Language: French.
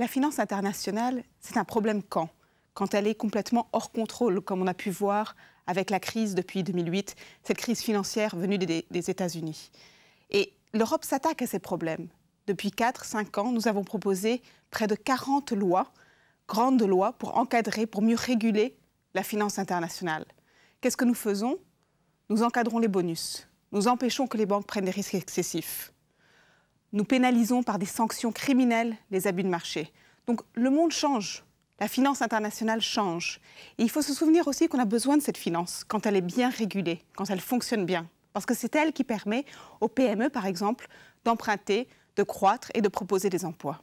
La finance internationale, c'est un problème quand Quand elle est complètement hors contrôle, comme on a pu voir avec la crise depuis 2008, cette crise financière venue des, États-Unis. Et l'Europe s'attaque à ces problèmes. Depuis 4-5 ans, nous avons proposé près de 40 lois, grandes lois, pour encadrer, pour mieux réguler la finance internationale. Qu'est-ce que nous faisons Nous encadrons les bonus. Nous empêchons que les banques prennent des risques excessifs nous pénalisons par des sanctions criminelles les abus de marché. Donc le monde change, la finance internationale change. Et il faut se souvenir aussi qu'on a besoin de cette finance quand elle est bien régulée, quand elle fonctionne bien. Parce que c'est elle qui permet aux PME, par exemple, d'emprunter, de croître et de proposer des emplois.